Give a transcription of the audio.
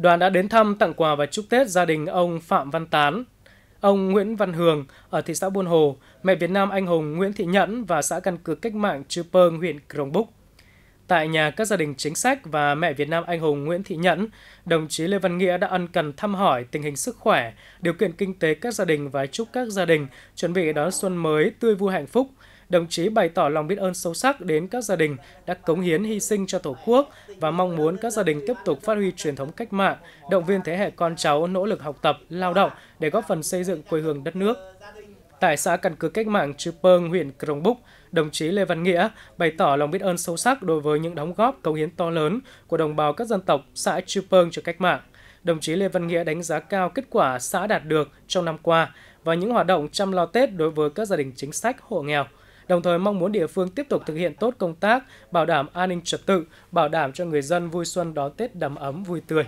Đoàn đã đến thăm, tặng quà và chúc Tết gia đình ông Phạm Văn Tán, ông Nguyễn Văn Hường ở thị xã Buôn Hồ, mẹ Việt Nam anh hùng Nguyễn Thị Nhẫn và xã căn cứ cách mạng Chư Pơng, huyện Krông Búc. Tại nhà các gia đình chính sách và mẹ Việt Nam anh hùng Nguyễn Thị Nhẫn, đồng chí Lê Văn Nghĩa đã ân cần thăm hỏi tình hình sức khỏe, điều kiện kinh tế các gia đình và chúc các gia đình chuẩn bị đón xuân mới tươi vui hạnh phúc – đồng chí bày tỏ lòng biết ơn sâu sắc đến các gia đình đã cống hiến hy sinh cho Tổ quốc và mong muốn các gia đình tiếp tục phát huy truyền thống cách mạng, động viên thế hệ con cháu nỗ lực học tập, lao động để góp phần xây dựng quê hương đất nước. Tại xã căn cứ cách mạng Chư Pơng, huyện Krông Búc, đồng chí Lê Văn Nghĩa bày tỏ lòng biết ơn sâu sắc đối với những đóng góp cống hiến to lớn của đồng bào các dân tộc xã Chư Pơng cho cách mạng. Đồng chí Lê Văn Nghĩa đánh giá cao kết quả xã đạt được trong năm qua và những hoạt động chăm lo Tết đối với các gia đình chính sách, hộ nghèo, đồng thời mong muốn địa phương tiếp tục thực hiện tốt công tác bảo đảm an ninh trật tự, bảo đảm cho người dân vui xuân đón Tết đầm ấm vui tươi.